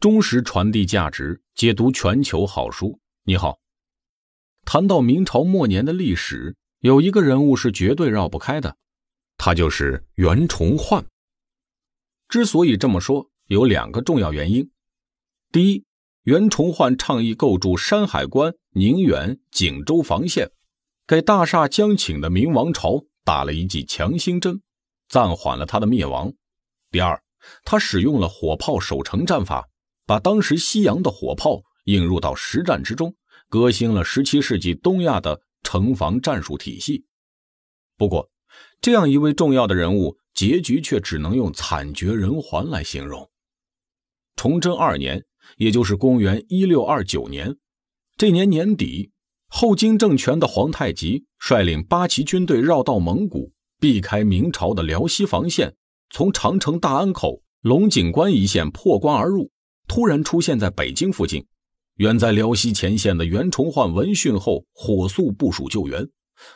忠实传递价值，解读全球好书。你好，谈到明朝末年的历史，有一个人物是绝对绕不开的，他就是袁崇焕。之所以这么说，有两个重要原因：第一，袁崇焕倡议构筑山海关、宁远、锦州防线，给大厦将倾的明王朝打了一剂强心针，暂缓了他的灭亡；第二，他使用了火炮守城战法。把当时西洋的火炮引入到实战之中，革新了17世纪东亚的城防战术体系。不过，这样一位重要的人物，结局却只能用惨绝人寰来形容。崇祯二年，也就是公元1629年，这年年底，后金政权的皇太极率领八旗军队绕道蒙古，避开明朝的辽西防线，从长城大安口、龙井关一线破关而入。突然出现在北京附近，远在辽西前线的袁崇焕闻讯后，火速部署救援，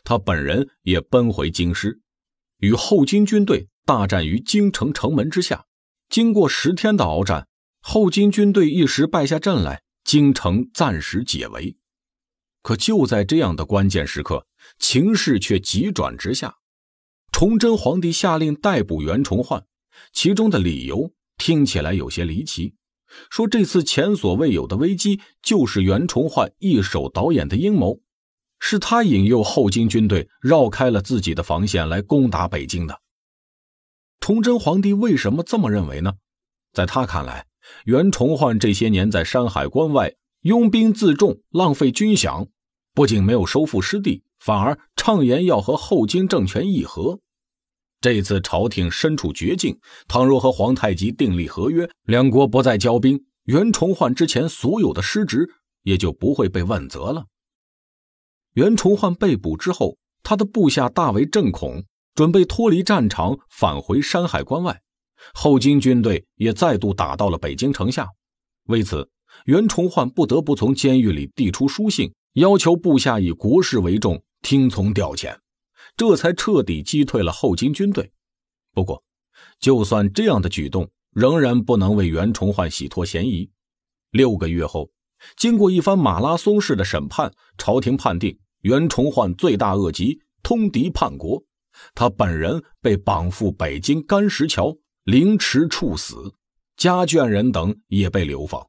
他本人也奔回京师，与后金军队大战于京城城门之下。经过十天的鏖战，后金军队一时败下阵来，京城暂时解围。可就在这样的关键时刻，情势却急转直下，崇祯皇帝下令逮捕袁崇焕，其中的理由听起来有些离奇。说这次前所未有的危机就是袁崇焕一手导演的阴谋，是他引诱后金军队绕开了自己的防线来攻打北京的。崇祯皇帝为什么这么认为呢？在他看来，袁崇焕这些年在山海关外拥兵自重，浪费军饷，不仅没有收复失地，反而畅言要和后金政权议和。这次朝廷身处绝境，倘若和皇太极订立合约，两国不再交兵，袁崇焕之前所有的失职也就不会被问责了。袁崇焕被捕之后，他的部下大为震恐，准备脱离战场，返回山海关外。后金军队也再度打到了北京城下，为此，袁崇焕不得不从监狱里递出书信，要求部下以国事为重，听从调遣。这才彻底击退了后金军队。不过，就算这样的举动，仍然不能为袁崇焕洗脱嫌疑。六个月后，经过一番马拉松式的审判，朝廷判定袁崇焕罪大恶极，通敌叛国。他本人被绑赴北京甘石桥凌迟处死，家眷人等也被流放。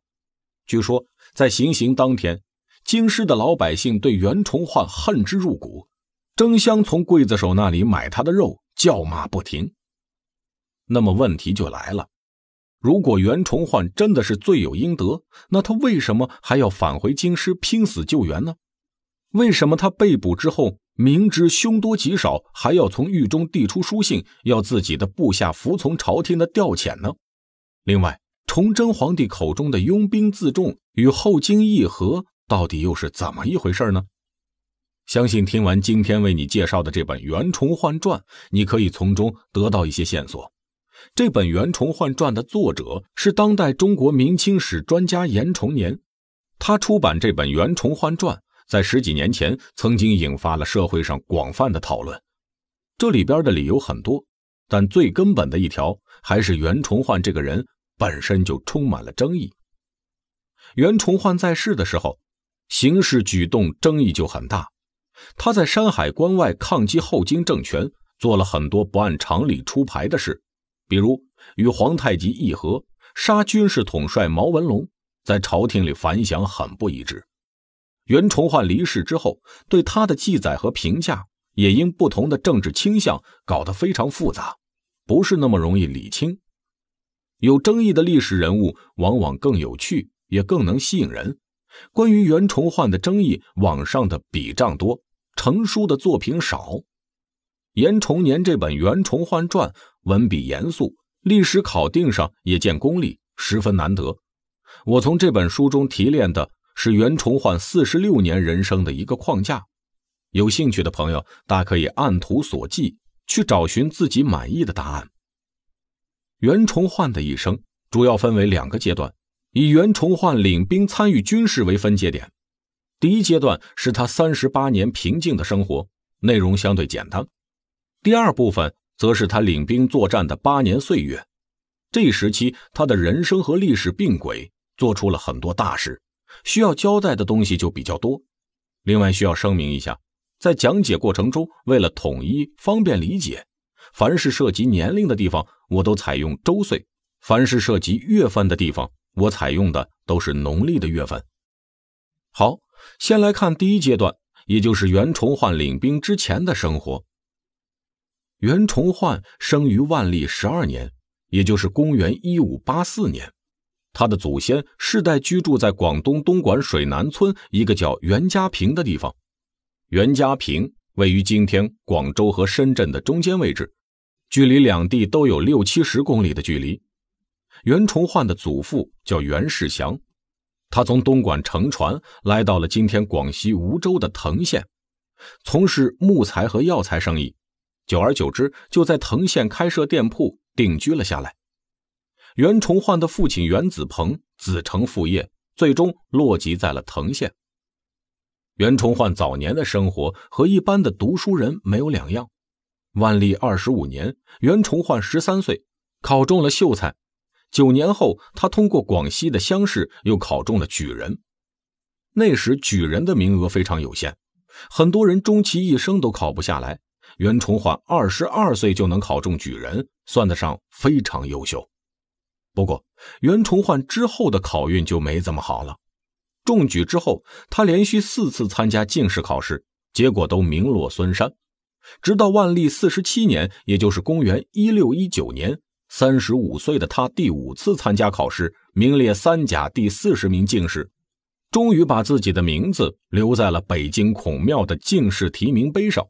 据说，在行刑当天，京师的老百姓对袁崇焕恨之入骨。争相从刽子手那里买他的肉，叫骂不停。那么问题就来了：如果袁崇焕真的是罪有应得，那他为什么还要返回京师拼死救援呢？为什么他被捕之后，明知凶多吉少，还要从狱中递出书信，要自己的部下服从朝廷的调遣呢？另外，崇祯皇帝口中的“拥兵自重”与后金议和，到底又是怎么一回事呢？相信听完今天为你介绍的这本《袁崇焕传》，你可以从中得到一些线索。这本《袁崇焕传》的作者是当代中国明清史专家严崇年，他出版这本《袁崇焕传》在十几年前曾经引发了社会上广泛的讨论。这里边的理由很多，但最根本的一条还是袁崇焕这个人本身就充满了争议。袁崇焕在世的时候，行事举动争议就很大。他在山海关外抗击后金政权，做了很多不按常理出牌的事，比如与皇太极议和、杀军事统帅毛文龙，在朝廷里反响很不一致。袁崇焕离世之后，对他的记载和评价也因不同的政治倾向搞得非常复杂，不是那么容易理清。有争议的历史人物往往更有趣，也更能吸引人。关于袁崇焕的争议，网上的笔账多。成书的作品少，严崇年这本《袁崇焕传》文笔严肃，历史考定上也见功力，十分难得。我从这本书中提炼的是袁崇焕四十六年人生的一个框架。有兴趣的朋友大可以按图索骥去找寻自己满意的答案。袁崇焕的一生主要分为两个阶段，以袁崇焕领兵参与军事为分界点。第一阶段是他三十八年平静的生活，内容相对简单；第二部分则是他领兵作战的八年岁月。这一时期，他的人生和历史并轨，做出了很多大事，需要交代的东西就比较多。另外，需要声明一下，在讲解过程中，为了统一、方便理解，凡是涉及年龄的地方，我都采用周岁；凡是涉及月份的地方，我采用的都是农历的月份。好。先来看第一阶段，也就是袁崇焕领兵之前的生活。袁崇焕生于万历十二年，也就是公元1584年。他的祖先世代居住在广东东莞水南村一个叫袁家坪的地方。袁家坪位于今天广州和深圳的中间位置，距离两地都有六七十公里的距离。袁崇焕的祖父叫袁世祥。他从东莞乘船来到了今天广西梧州的藤县，从事木材和药材生意，久而久之就在藤县开设店铺定居了下来。袁崇焕的父亲袁子鹏子承父业，最终落籍在了藤县。袁崇焕早年的生活和一般的读书人没有两样。万历二十五年，袁崇焕十三岁，考中了秀才。九年后，他通过广西的乡试，又考中了举人。那时举人的名额非常有限，很多人终其一生都考不下来。袁崇焕二十二岁就能考中举人，算得上非常优秀。不过，袁崇焕之后的考运就没这么好了。中举之后，他连续四次参加进士考试，结果都名落孙山。直到万历四十七年，也就是公元一六一九年。三十五岁的他第五次参加考试，名列三甲第四十名进士，终于把自己的名字留在了北京孔庙的进士提名碑上。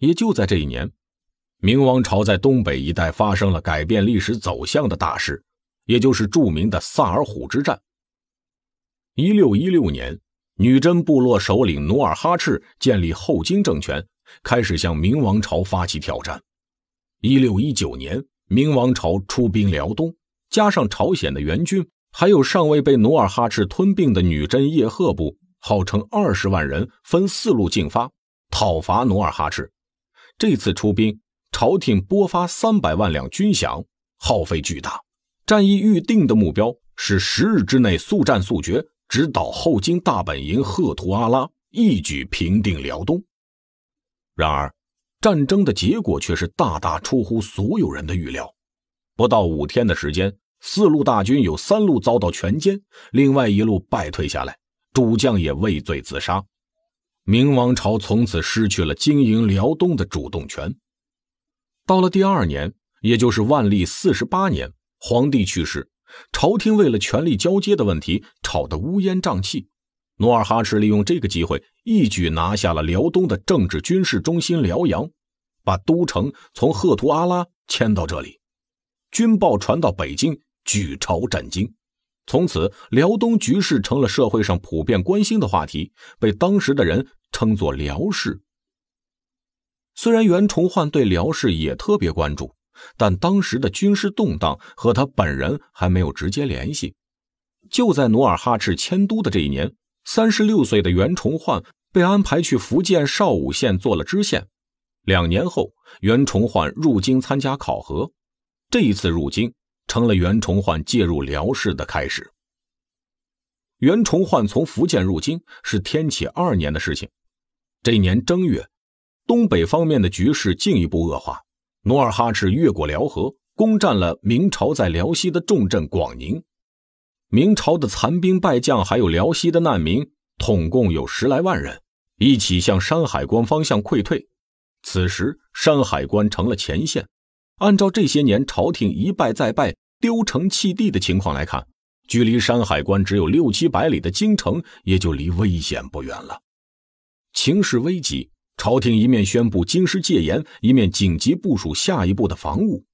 也就在这一年，明王朝在东北一带发生了改变历史走向的大事，也就是著名的萨尔浒之战。一六一六年，女真部落首领努尔哈赤建立后金政权，开始向明王朝发起挑战。一六一九年。明王朝出兵辽东，加上朝鲜的援军，还有尚未被努尔哈赤吞并的女真叶赫部，号称二十万人，分四路进发，讨伐努尔哈赤。这次出兵，朝廷拨发三百万两军饷，耗费巨大。战役预定的目标是十日之内速战速决，直捣后金大本营赫图阿拉，一举平定辽东。然而，战争的结果却是大大出乎所有人的预料。不到五天的时间，四路大军有三路遭到全歼，另外一路败退下来，主将也畏罪自杀。明王朝从此失去了经营辽东的主动权。到了第二年，也就是万历四十八年，皇帝去世，朝廷为了权力交接的问题吵得乌烟瘴气。努尔哈赤利用这个机会，一举拿下了辽东的政治军事中心辽阳，把都城从赫图阿拉迁到这里。军报传到北京，举朝震惊。从此，辽东局势成了社会上普遍关心的话题，被当时的人称作“辽事”。虽然袁崇焕对辽事也特别关注，但当时的军事动荡和他本人还没有直接联系。就在努尔哈赤迁都的这一年。三十六岁的袁崇焕被安排去福建邵武县做了知县，两年后，袁崇焕入京参加考核。这一次入京，成了袁崇焕介入辽事的开始。袁崇焕从福建入京是天启二年的事情。这年正月，东北方面的局势进一步恶化，努尔哈赤越过辽河，攻占了明朝在辽西的重镇广宁。明朝的残兵败将，还有辽西的难民，统共有十来万人，一起向山海关方向溃退。此时，山海关成了前线。按照这些年朝廷一败再败、丢城弃地的情况来看，距离山海关只有六七百里的京城，也就离危险不远了。情势危急，朝廷一面宣布京师戒严，一面紧急部署下一步的防务。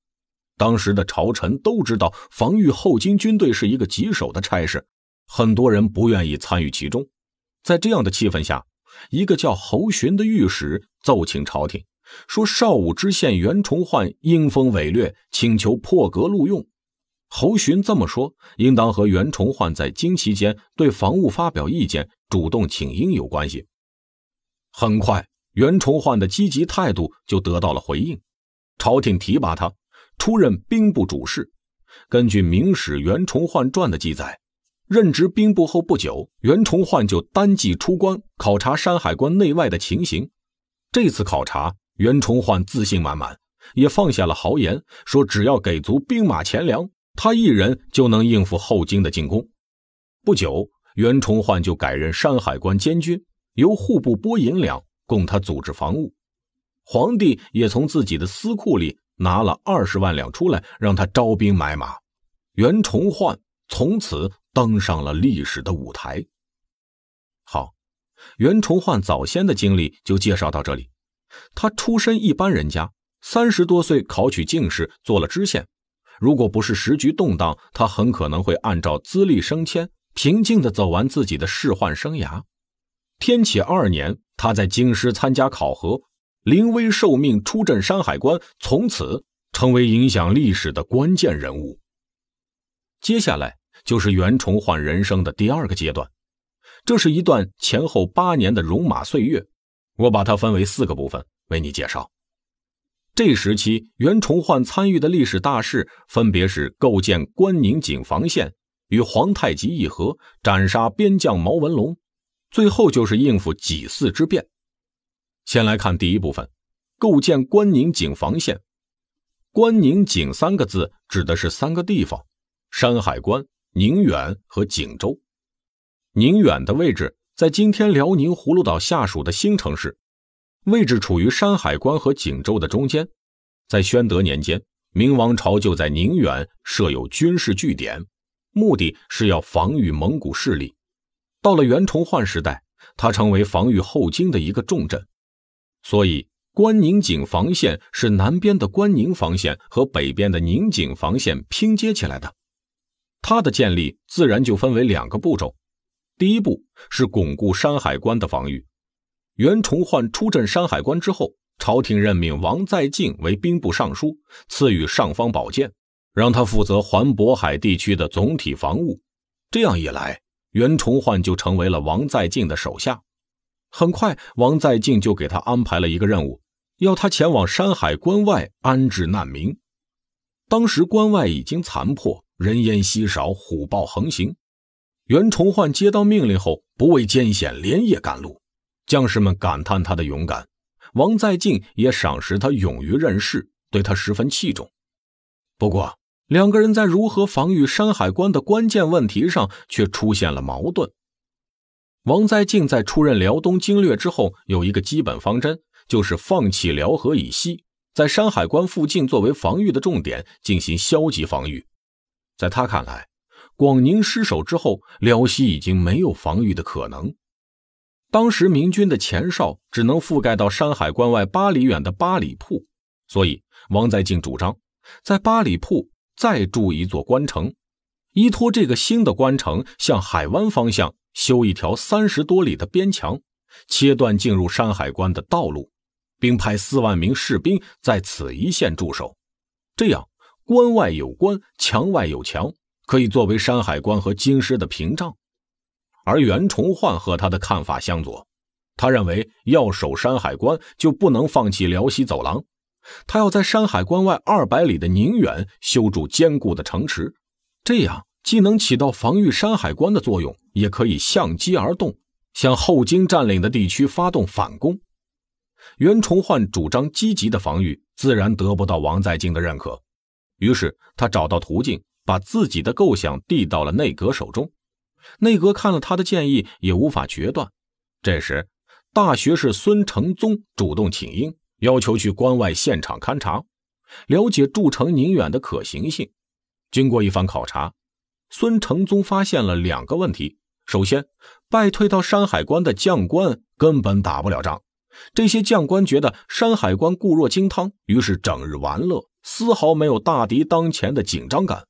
当时的朝臣都知道，防御后金军队是一个棘手的差事，很多人不愿意参与其中。在这样的气氛下，一个叫侯恂的御史奏请朝廷，说少武知县袁崇焕因风伪略，请求破格录用。侯恂这么说，应当和袁崇焕在京期间对防务发表意见、主动请缨有关系。很快，袁崇焕的积极态度就得到了回应，朝廷提拔他。出任兵部主事，根据《明史袁崇焕传》的记载，任职兵部后不久，袁崇焕就单骑出关考察山海关内外的情形。这次考察，袁崇焕自信满满，也放下了豪言，说只要给足兵马钱粮，他一人就能应付后金的进攻。不久，袁崇焕就改任山海关监军，由户部拨银两供他组织防务，皇帝也从自己的私库里。拿了二十万两出来，让他招兵买马。袁崇焕从此登上了历史的舞台。好，袁崇焕早先的经历就介绍到这里。他出身一般人家，三十多岁考取进士，做了知县。如果不是时局动荡，他很可能会按照资历升迁，平静的走完自己的仕宦生涯。天启二年，他在京师参加考核。临危受命，出镇山海关，从此成为影响历史的关键人物。接下来就是袁崇焕人生的第二个阶段，这是一段前后八年的戎马岁月。我把它分为四个部分为你介绍。这时期，袁崇焕参与的历史大事分别是：构建关宁锦防线、与皇太极议和、斩杀边将毛文龙，最后就是应付己巳之变。先来看第一部分，构建关宁井防线。关宁井三个字指的是三个地方：山海关、宁远和景州。宁远的位置在今天辽宁葫芦岛下属的新城市，位置处于山海关和景州的中间。在宣德年间，明王朝就在宁远设有军事据点，目的是要防御蒙古势力。到了袁崇焕时代，它成为防御后金的一个重镇。所以，关宁井防线是南边的关宁防线和北边的宁景防线拼接起来的。它的建立自然就分为两个步骤。第一步是巩固山海关的防御。袁崇焕出镇山海关之后，朝廷任命王在晋为兵部尚书，赐予尚方宝剑，让他负责环渤海地区的总体防务。这样一来，袁崇焕就成为了王在晋的手下。很快，王再进就给他安排了一个任务，要他前往山海关外安置难民。当时，关外已经残破，人烟稀少，虎豹横行。袁崇焕接到命令后，不畏艰险，连夜赶路。将士们感叹他的勇敢，王再进也赏识他勇于任事，对他十分器重。不过，两个人在如何防御山海关的关键问题上却出现了矛盾。王在晋在出任辽东经略之后，有一个基本方针，就是放弃辽河以西，在山海关附近作为防御的重点进行消极防御。在他看来，广宁失守之后，辽西已经没有防御的可能。当时明军的前哨只能覆盖到山海关外八里远的八里铺，所以王在晋主张在八里铺再筑一座关城，依托这个新的关城向海湾方向。修一条三十多里的边墙，切断进入山海关的道路，并派四万名士兵在此一线驻守。这样，关外有关，墙外有墙，可以作为山海关和京师的屏障。而袁崇焕和他的看法相左，他认为要守山海关，就不能放弃辽西走廊。他要在山海关外二百里的宁远修筑坚固的城池，这样。既能起到防御山海关的作用，也可以相机而动，向后金占领的地区发动反攻。袁崇焕主张积极的防御，自然得不到王在京的认可。于是他找到途径，把自己的构想递到了内阁手中。内阁看了他的建议，也无法决断。这时，大学士孙承宗主动请缨，要求去关外现场勘察，了解筑城宁远的可行性。经过一番考察。孙承宗发现了两个问题：首先，败退到山海关的将官根本打不了仗；这些将官觉得山海关固若金汤，于是整日玩乐，丝毫没有大敌当前的紧张感。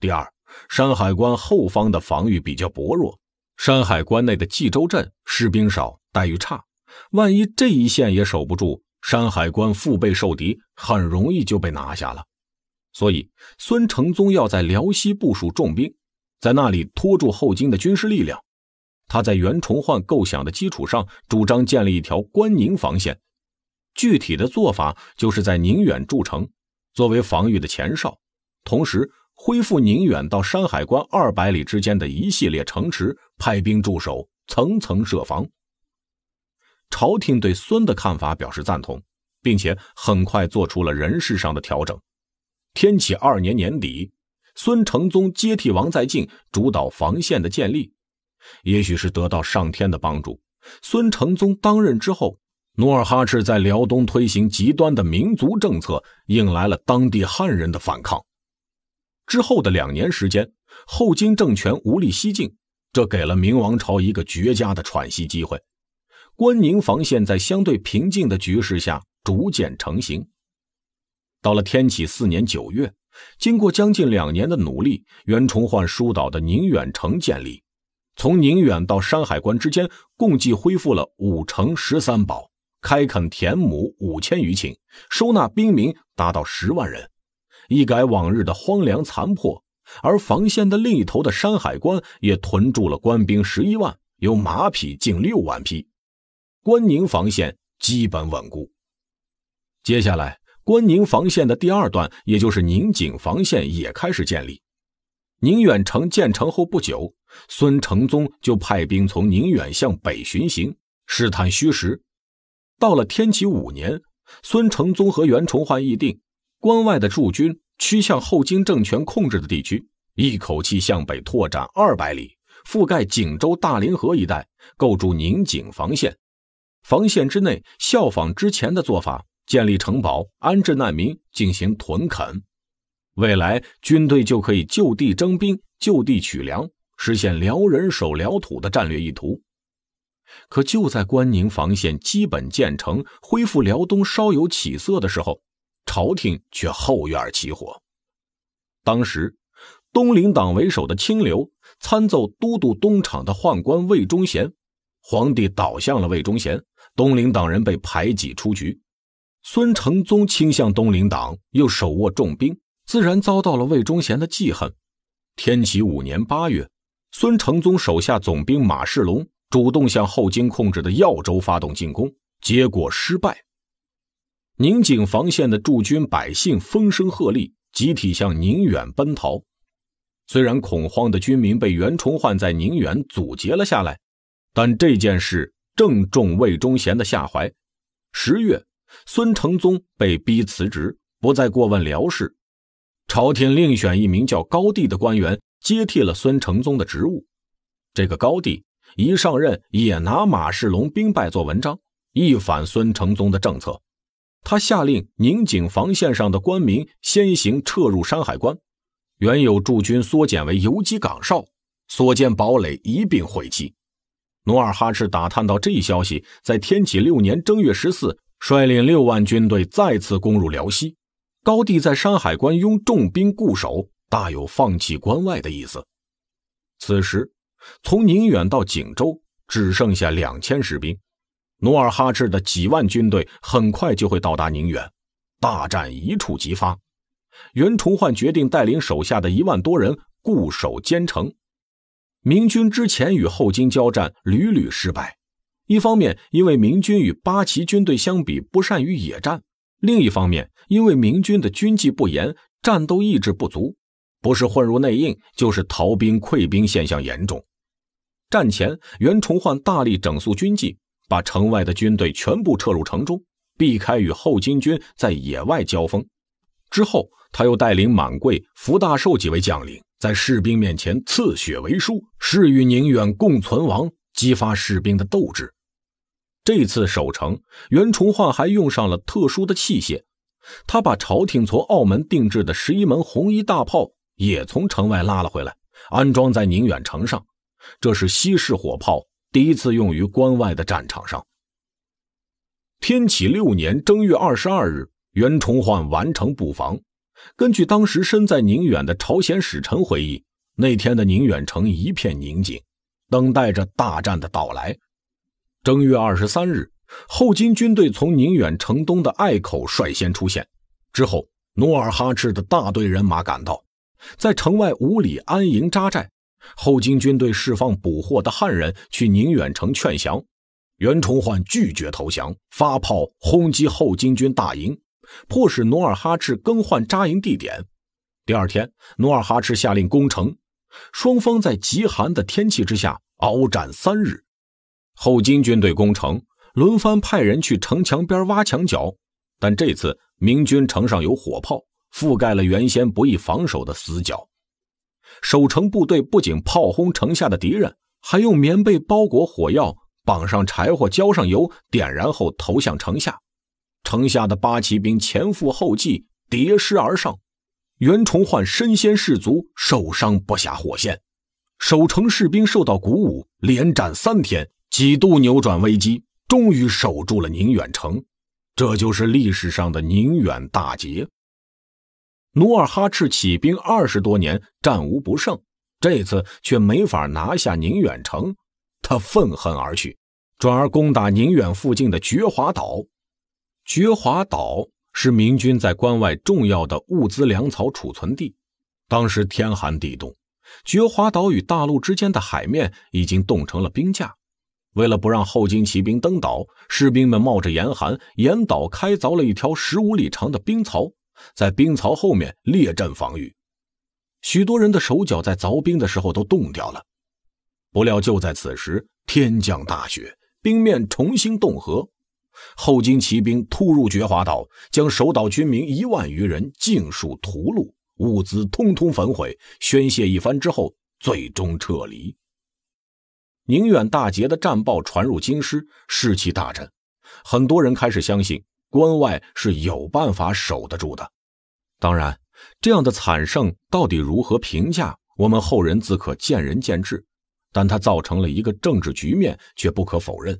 第二，山海关后方的防御比较薄弱，山海关内的冀州镇士兵少，待遇差，万一这一线也守不住，山海关腹背受敌，很容易就被拿下了。所以，孙承宗要在辽西部署重兵。在那里拖住后金的军事力量，他在袁崇焕构想的基础上，主张建立一条关宁防线。具体的做法就是在宁远筑城作为防御的前哨，同时恢复宁远到山海关二百里之间的一系列城池，派兵驻守，层层设防。朝廷对孙的看法表示赞同，并且很快做出了人事上的调整。天启二年年底。孙承宗接替王在晋主导防线的建立，也许是得到上天的帮助。孙承宗当任之后，努尔哈赤在辽东推行极端的民族政策，引来了当地汉人的反抗。之后的两年时间，后金政权无力西进，这给了明王朝一个绝佳的喘息机会。关宁防线在相对平静的局势下逐渐成型。到了天启四年九月。经过将近两年的努力，袁崇焕疏导的宁远城建立。从宁远到山海关之间，共计恢复了五城十三堡，开垦田亩五千余顷，收纳兵民达到十万人，一改往日的荒凉残破。而防线的另一头的山海关也屯驻了官兵十一万，有马匹近六万匹，关宁防线基本稳固。接下来。关宁防线的第二段，也就是宁景防线，也开始建立。宁远城建成后不久，孙承宗就派兵从宁远向北巡行，试探虚实。到了天启五年，孙承宗和袁崇焕议定，关外的驻军趋向后金政权控制的地区，一口气向北拓展二百里，覆盖锦州、大凌河一带，构筑宁景防线。防线之内，效仿之前的做法。建立城堡，安置难民，进行屯垦，未来军队就可以就地征兵、就地取粮，实现辽人守辽土的战略意图。可就在关宁防线基本建成、恢复辽东稍有起色的时候，朝廷却后院起火。当时，东林党为首的清流参奏都督东厂的宦官魏忠贤，皇帝倒向了魏忠贤，东林党人被排挤出局。孙承宗倾向东林党，又手握重兵，自然遭到了魏忠贤的记恨。天启五年八月，孙承宗手下总兵马世龙主动向后金控制的耀州发动进攻，结果失败。宁锦防线的驻军百姓风声鹤唳，集体向宁远奔逃。虽然恐慌的军民被袁崇焕在宁远阻截了下来，但这件事正中魏忠贤的下怀。十月。孙承宗被逼辞职，不再过问辽事。朝廷另选一名叫高帝的官员接替了孙承宗的职务。这个高帝一上任，也拿马世龙兵败做文章，一反孙承宗的政策。他下令宁景防线上的官民先行撤入山海关，原有驻军缩减为游击岗哨，所建堡垒一并毁弃。努尔哈赤打探到这一消息，在天启六年正月十四。率领六万军队再次攻入辽西，高帝在山海关拥重兵固守，大有放弃关外的意思。此时，从宁远到锦州只剩下两千士兵，努尔哈赤的几万军队很快就会到达宁远，大战一触即发。袁崇焕决定带领手下的一万多人固守坚城。明军之前与后金交战屡屡失败。一方面，因为明军与八旗军队相比不善于野战；另一方面，因为明军的军纪不严，战斗意志不足，不是混入内应，就是逃兵溃兵现象严重。战前，袁崇焕大力整肃军纪，把城外的军队全部撤入城中，避开与后金军在野外交锋。之后，他又带领满桂、福大寿几位将领，在士兵面前刺血为书，誓与宁远共存亡，激发士兵的斗志。这次守城，袁崇焕还用上了特殊的器械。他把朝廷从澳门定制的十一门红衣大炮也从城外拉了回来，安装在宁远城上。这是西式火炮第一次用于关外的战场上。天启六年正月二十二日，袁崇焕完成布防。根据当时身在宁远的朝鲜使臣回忆，那天的宁远城一片宁静，等待着大战的到来。正月二十三日，后金军队从宁远城东的隘口率先出现，之后努尔哈赤的大队人马赶到，在城外五里安营扎寨。后金军队释放捕获的汉人去宁远城劝降，袁崇焕拒绝投降，发炮轰击后金军大营，迫使努尔哈赤更换扎营地点。第二天，努尔哈赤下令攻城，双方在极寒的天气之下鏖战三日。后金军队攻城，轮番派人去城墙边挖墙角，但这次明军城上有火炮，覆盖了原先不易防守的死角。守城部队不仅炮轰城下的敌人，还用棉被包裹火药，绑上柴火，浇上油，点燃后投向城下。城下的八旗兵前赴后继，叠尸而上。袁崇焕身先士卒，受伤不下火线。守城士兵受到鼓舞，连战三天。几度扭转危机，终于守住了宁远城，这就是历史上的宁远大捷。努尔哈赤起兵二十多年，战无不胜，这次却没法拿下宁远城，他愤恨而去，转而攻打宁远附近的觉华岛。觉华岛是明军在关外重要的物资粮草储存地，当时天寒地冻，觉华岛与大陆之间的海面已经冻成了冰架。为了不让后金骑兵登岛，士兵们冒着严寒，沿岛开凿了一条十五里长的冰槽，在冰槽后面列阵防御。许多人的手脚在凿冰的时候都冻掉了。不料就在此时，天降大雪，冰面重新冻合，后金骑兵突入觉华岛，将守岛军民一万余人尽数屠戮，物资通通焚毁。宣泄一番之后，最终撤离。宁远大捷的战报传入京师，士气大振，很多人开始相信关外是有办法守得住的。当然，这样的惨胜到底如何评价，我们后人自可见仁见智。但它造成了一个政治局面，却不可否认。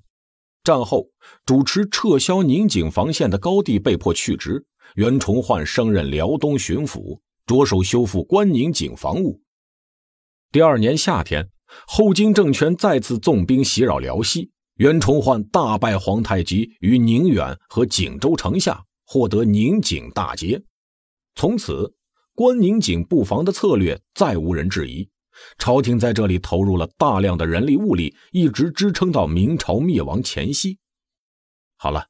战后主持撤销宁景防线的高帝被迫去职，袁崇焕升任辽东巡抚，着手修复关宁景防务。第二年夏天。后金政权再次纵兵袭扰辽西，袁崇焕大败皇太极于宁远和锦州城下，获得宁锦大捷。从此，关宁锦布防的策略再无人质疑。朝廷在这里投入了大量的人力物力，一直支撑到明朝灭亡前夕。好了，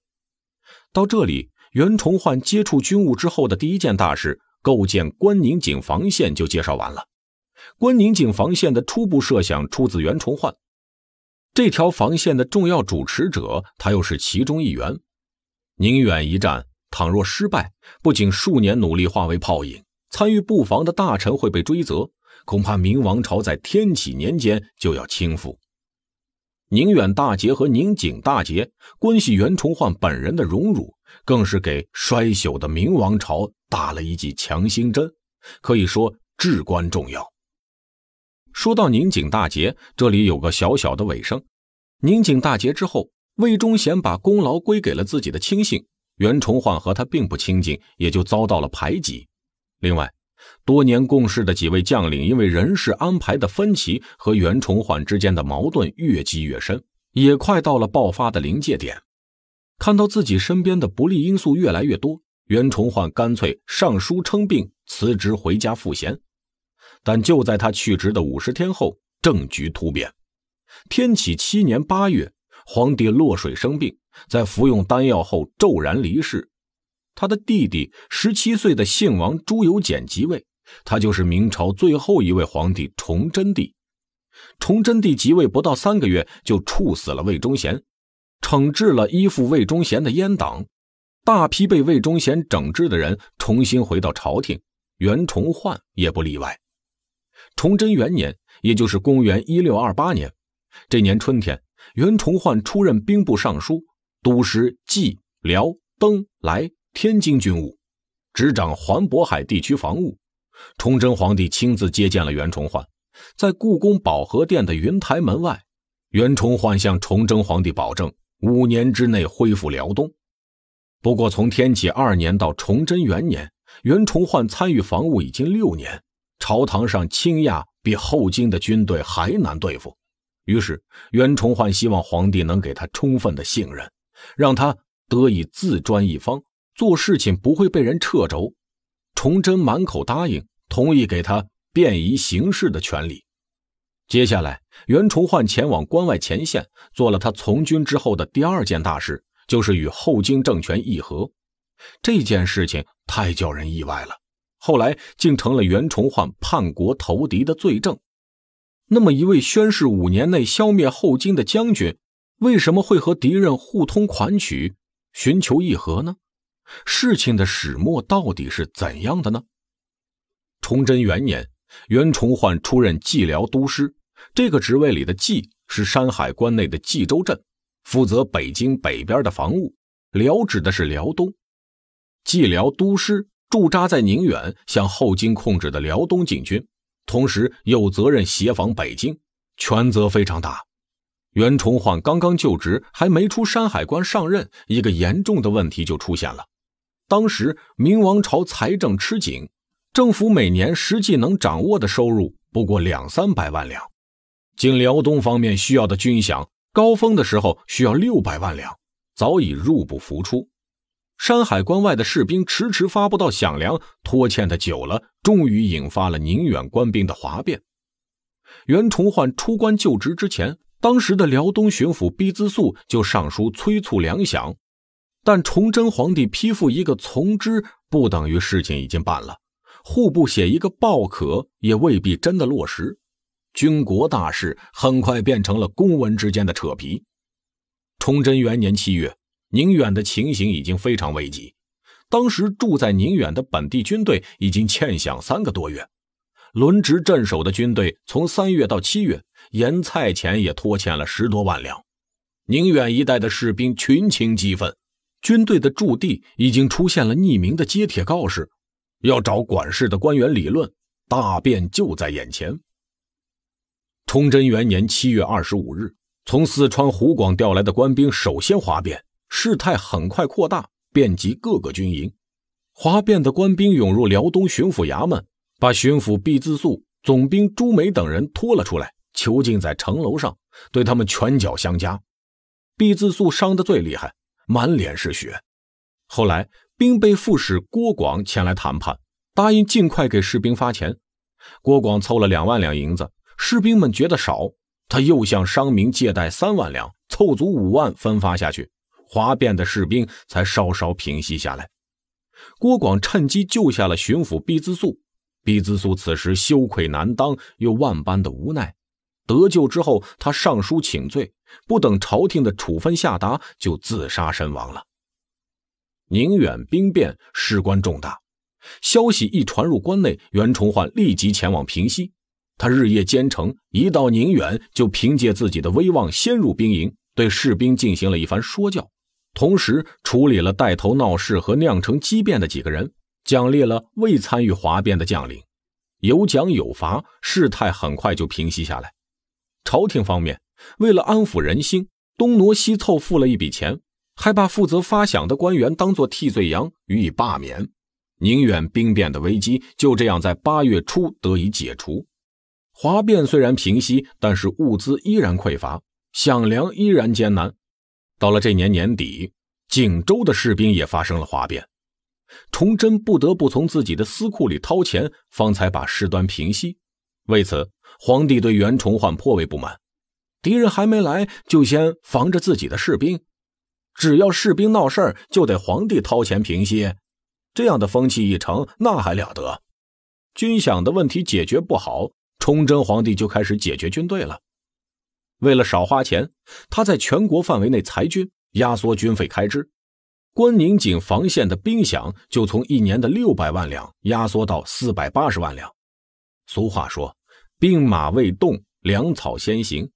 到这里，袁崇焕接触军务之后的第一件大事——构建关宁锦防线，就介绍完了。关宁锦防线的初步设想出自袁崇焕，这条防线的重要主持者，他又是其中一员。宁远一战倘若失败，不仅数年努力化为泡影，参与布防的大臣会被追责，恐怕明王朝在天启年间就要倾覆。宁远大捷和宁锦大捷关系袁崇焕本人的荣辱，更是给衰朽的明王朝打了一剂强心针，可以说至关重要。说到宁锦大捷，这里有个小小的尾声。宁锦大捷之后，魏忠贤把功劳归给了自己的亲信袁崇焕，和他并不亲近，也就遭到了排挤。另外，多年共事的几位将领因为人事安排的分歧和袁崇焕之间的矛盾越积越深，也快到了爆发的临界点。看到自己身边的不利因素越来越多，袁崇焕干脆上书称病辞职回家赋闲。但就在他去职的五十天后，政局突变。天启七年八月，皇帝落水生病，在服用丹药后骤然离世。他的弟弟十七岁的信王朱由检即位，他就是明朝最后一位皇帝崇祯帝。崇祯帝即位不到三个月，就处死了魏忠贤，惩治了依附魏忠贤的阉党，大批被魏忠贤整治的人重新回到朝廷，袁崇焕也不例外。崇祯元年，也就是公元一六二八年，这年春天，袁崇焕出任兵部尚书，督师蓟、辽、登、莱、天津军务，执掌环渤海地区防务。崇祯皇帝亲自接见了袁崇焕，在故宫保和殿的云台门外，袁崇焕向崇祯皇帝保证，五年之内恢复辽东。不过，从天启二年到崇祯元年，袁崇焕参与防务已经六年。朝堂上倾轧比后金的军队还难对付，于是袁崇焕希望皇帝能给他充分的信任，让他得以自专一方，做事情不会被人掣肘。崇祯满口答应，同意给他便宜行事的权利。接下来，袁崇焕前往关外前线，做了他从军之后的第二件大事，就是与后金政权议和。这件事情太叫人意外了。后来竟成了袁崇焕叛国投敌的罪证。那么，一位宣誓五年内消灭后金的将军，为什么会和敌人互通款曲，寻求议和呢？事情的始末到底是怎样的呢？崇祯元年，袁崇焕出任蓟辽都师，这个职位里的“蓟”是山海关内的蓟州镇，负责北京北边的防务；“辽”指的是辽东。蓟辽都师驻扎在宁远，向后金控制的辽东进军，同时有责任协防北京，权责非常大。袁崇焕刚刚就职，还没出山海关上任，一个严重的问题就出现了。当时明王朝财政吃紧，政府每年实际能掌握的收入不过两三百万两，仅辽东方面需要的军饷，高峰的时候需要六百万两，早已入不敷出。山海关外的士兵迟迟发不到饷粮，拖欠的久了，终于引发了宁远官兵的哗变。袁崇焕出关就职之前，当时的辽东巡抚毕兹肃就上书催促粮饷，但崇祯皇帝批复一个“从之”，不等于事情已经办了；户部写一个“报可”，也未必真的落实。军国大事很快变成了公文之间的扯皮。崇祯元年七月。宁远的情形已经非常危急，当时住在宁远的本地军队已经欠饷三个多月，轮值镇守的军队从三月到七月，盐菜钱也拖欠了十多万两，宁远一带的士兵群情激愤，军队的驻地已经出现了匿名的揭帖告示，要找管事的官员理论，大变就在眼前。崇祯元年七月二十五日，从四川湖广调来的官兵首先哗变。事态很快扩大，遍及各个军营。哗变的官兵涌入辽东巡抚衙门，把巡抚毕自肃、总兵朱梅等人拖了出来，囚禁在城楼上，对他们拳脚相加。毕自肃伤得最厉害，满脸是血。后来兵备副使郭广前来谈判，答应尽快给士兵发钱。郭广凑了两万两银子，士兵们觉得少，他又向商民借贷三万两，凑足五万分发下去。哗变的士兵才稍稍平息下来，郭广趁机救下了巡抚毕自素，毕自素此时羞愧难当，又万般的无奈。得救之后，他上书请罪，不等朝廷的处分下达，就自杀身亡了。宁远兵变事关重大，消息一传入关内，袁崇焕立即前往平西。他日夜兼程，一到宁远就凭借自己的威望先入兵营，对士兵进行了一番说教。同时处理了带头闹事和酿成激变的几个人，奖励了未参与哗变的将领，有奖有罚，事态很快就平息下来。朝廷方面为了安抚人心，东挪西凑付了一笔钱，还把负责发饷的官员当作替罪羊予以罢免，宁远兵变的危机就这样在八月初得以解除。哗变虽然平息，但是物资依然匮乏，饷粮依然艰难。到了这年年底，锦州的士兵也发生了哗变，崇祯不得不从自己的私库里掏钱，方才把事端平息。为此，皇帝对袁崇焕颇为不满。敌人还没来，就先防着自己的士兵；只要士兵闹事儿，就得皇帝掏钱平息。这样的风气一成，那还了得？军饷的问题解决不好，崇祯皇帝就开始解决军队了。为了少花钱，他在全国范围内裁军，压缩军费开支。关宁锦防线的兵饷就从一年的六百万两压缩到四百八十万两。俗话说：“兵马未动，粮草先行。”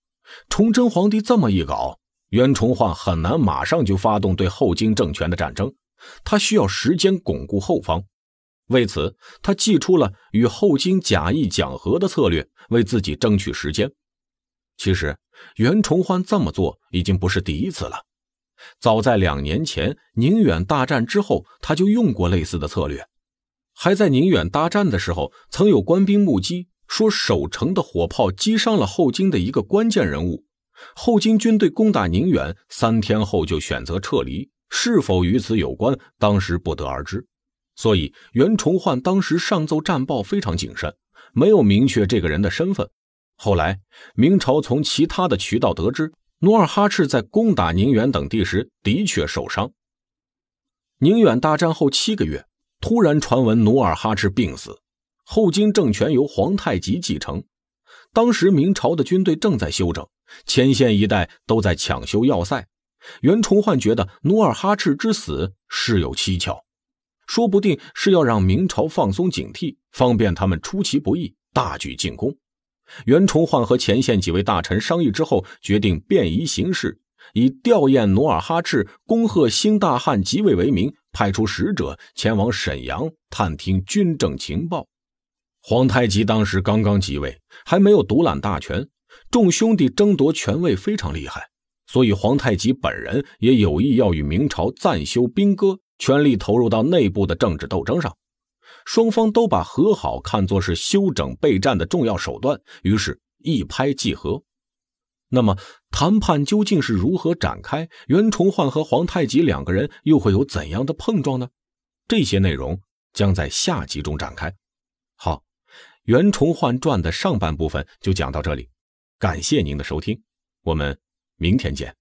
崇祯皇帝这么一搞，袁崇焕很难马上就发动对后金政权的战争，他需要时间巩固后方。为此，他祭出了与后金假意讲和的策略，为自己争取时间。其实，袁崇焕这么做已经不是第一次了。早在两年前宁远大战之后，他就用过类似的策略。还在宁远大战的时候，曾有官兵目击说，守城的火炮击伤了后金的一个关键人物。后金军队攻打宁远三天后就选择撤离，是否与此有关，当时不得而知。所以，袁崇焕当时上奏战报非常谨慎，没有明确这个人的身份。后来，明朝从其他的渠道得知，努尔哈赤在攻打宁远等地时的确受伤。宁远大战后七个月，突然传闻努尔哈赤病死，后金政权由皇太极继承。当时明朝的军队正在休整，前线一带都在抢修要塞。袁崇焕觉得努尔哈赤之死事有蹊跷，说不定是要让明朝放松警惕，方便他们出其不意大举进攻。袁崇焕和前线几位大臣商议之后，决定便宜行事，以吊唁努尔哈赤、恭贺新大汗即位为名，派出使者前往沈阳探听军政情报。皇太极当时刚刚即位，还没有独揽大权，众兄弟争夺权位非常厉害，所以皇太极本人也有意要与明朝暂修兵戈，全力投入到内部的政治斗争上。双方都把和好看作是休整备战的重要手段，于是一拍即合。那么谈判究竟是如何展开？袁崇焕和皇太极两个人又会有怎样的碰撞呢？这些内容将在下集中展开。好，袁崇焕传的上半部分就讲到这里，感谢您的收听，我们明天见。